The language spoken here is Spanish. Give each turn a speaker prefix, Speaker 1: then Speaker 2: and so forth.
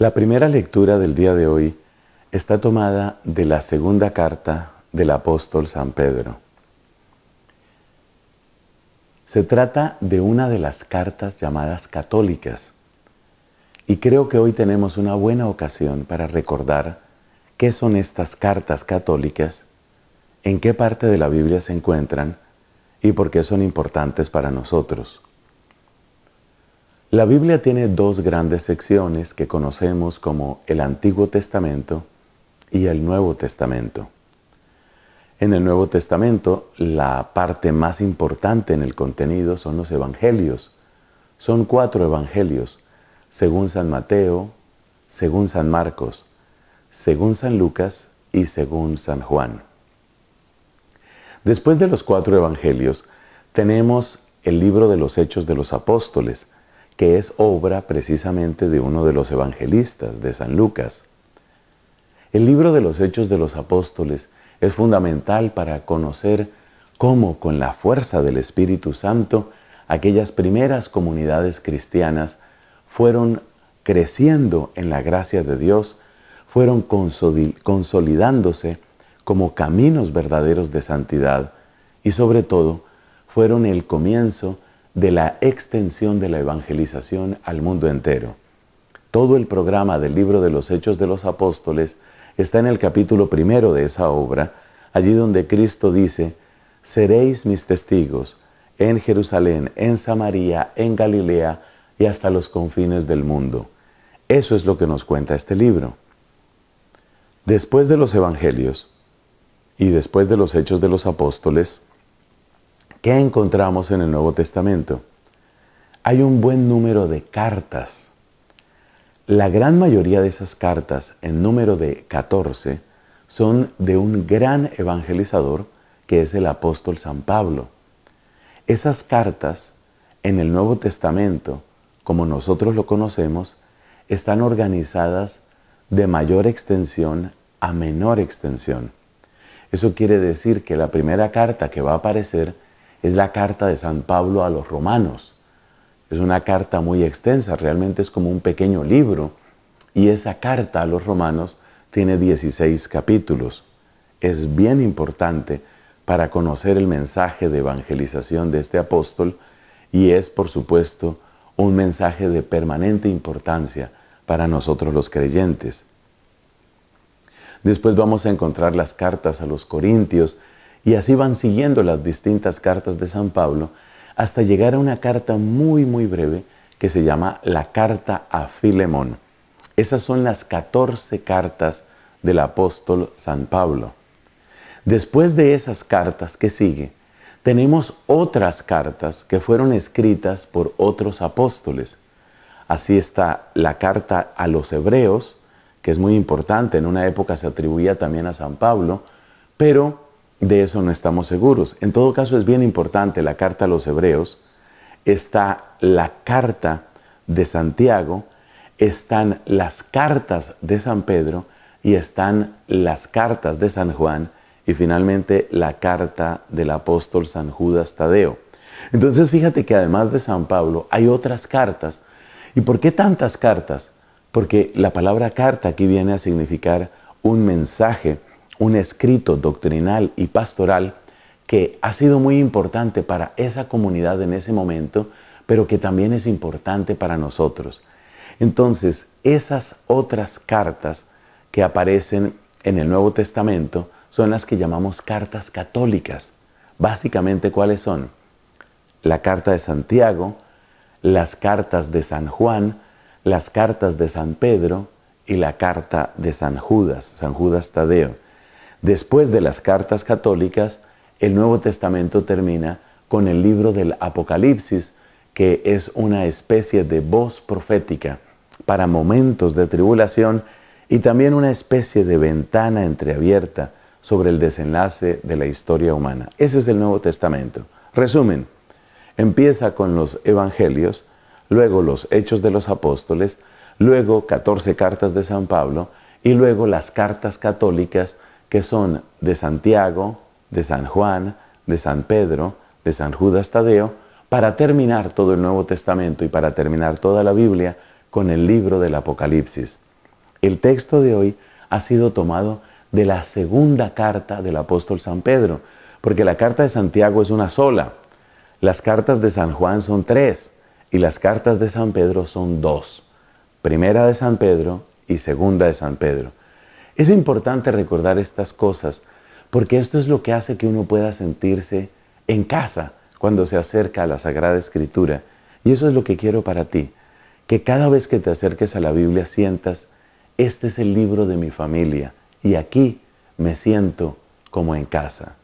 Speaker 1: La primera lectura del día de hoy está tomada de la segunda carta del apóstol San Pedro. Se trata de una de las cartas llamadas católicas y creo que hoy tenemos una buena ocasión para recordar qué son estas cartas católicas, en qué parte de la Biblia se encuentran y por qué son importantes para nosotros. La Biblia tiene dos grandes secciones que conocemos como el Antiguo Testamento y el Nuevo Testamento. En el Nuevo Testamento, la parte más importante en el contenido son los evangelios. Son cuatro evangelios, según San Mateo, según San Marcos, según San Lucas y según San Juan. Después de los cuatro evangelios, tenemos el libro de los Hechos de los Apóstoles, que es obra precisamente de uno de los evangelistas, de San Lucas. El libro de los Hechos de los Apóstoles es fundamental para conocer cómo con la fuerza del Espíritu Santo aquellas primeras comunidades cristianas fueron creciendo en la gracia de Dios, fueron consolidándose como caminos verdaderos de santidad y sobre todo fueron el comienzo de la extensión de la evangelización al mundo entero. Todo el programa del libro de los Hechos de los Apóstoles está en el capítulo primero de esa obra, allí donde Cristo dice, seréis mis testigos en Jerusalén, en Samaria, en Galilea y hasta los confines del mundo. Eso es lo que nos cuenta este libro. Después de los Evangelios y después de los Hechos de los Apóstoles, ¿Qué encontramos en el Nuevo Testamento? Hay un buen número de cartas. La gran mayoría de esas cartas, en número de 14, son de un gran evangelizador que es el apóstol San Pablo. Esas cartas en el Nuevo Testamento, como nosotros lo conocemos, están organizadas de mayor extensión a menor extensión. Eso quiere decir que la primera carta que va a aparecer es la carta de San Pablo a los romanos. Es una carta muy extensa, realmente es como un pequeño libro y esa carta a los romanos tiene 16 capítulos. Es bien importante para conocer el mensaje de evangelización de este apóstol y es, por supuesto, un mensaje de permanente importancia para nosotros los creyentes. Después vamos a encontrar las cartas a los corintios y así van siguiendo las distintas cartas de San Pablo hasta llegar a una carta muy, muy breve que se llama la carta a Filemón. Esas son las 14 cartas del apóstol San Pablo. Después de esas cartas que sigue, tenemos otras cartas que fueron escritas por otros apóstoles. Así está la carta a los hebreos, que es muy importante, en una época se atribuía también a San Pablo, pero de eso no estamos seguros. En todo caso es bien importante la carta a los hebreos, está la carta de Santiago, están las cartas de San Pedro y están las cartas de San Juan y finalmente la carta del apóstol San Judas Tadeo. Entonces fíjate que además de San Pablo hay otras cartas. ¿Y por qué tantas cartas? Porque la palabra carta aquí viene a significar un mensaje, un escrito doctrinal y pastoral que ha sido muy importante para esa comunidad en ese momento, pero que también es importante para nosotros. Entonces, esas otras cartas que aparecen en el Nuevo Testamento son las que llamamos cartas católicas. Básicamente, ¿cuáles son? La carta de Santiago, las cartas de San Juan, las cartas de San Pedro y la carta de San Judas, San Judas Tadeo. Después de las cartas católicas, el Nuevo Testamento termina con el libro del Apocalipsis, que es una especie de voz profética para momentos de tribulación y también una especie de ventana entreabierta sobre el desenlace de la historia humana. Ese es el Nuevo Testamento. Resumen, empieza con los Evangelios, luego los Hechos de los Apóstoles, luego 14 cartas de San Pablo y luego las cartas católicas que son de Santiago, de San Juan, de San Pedro, de San Judas Tadeo, para terminar todo el Nuevo Testamento y para terminar toda la Biblia con el libro del Apocalipsis. El texto de hoy ha sido tomado de la segunda carta del apóstol San Pedro, porque la carta de Santiago es una sola, las cartas de San Juan son tres y las cartas de San Pedro son dos, primera de San Pedro y segunda de San Pedro. Es importante recordar estas cosas porque esto es lo que hace que uno pueda sentirse en casa cuando se acerca a la Sagrada Escritura. Y eso es lo que quiero para ti, que cada vez que te acerques a la Biblia sientas, este es el libro de mi familia y aquí me siento como en casa.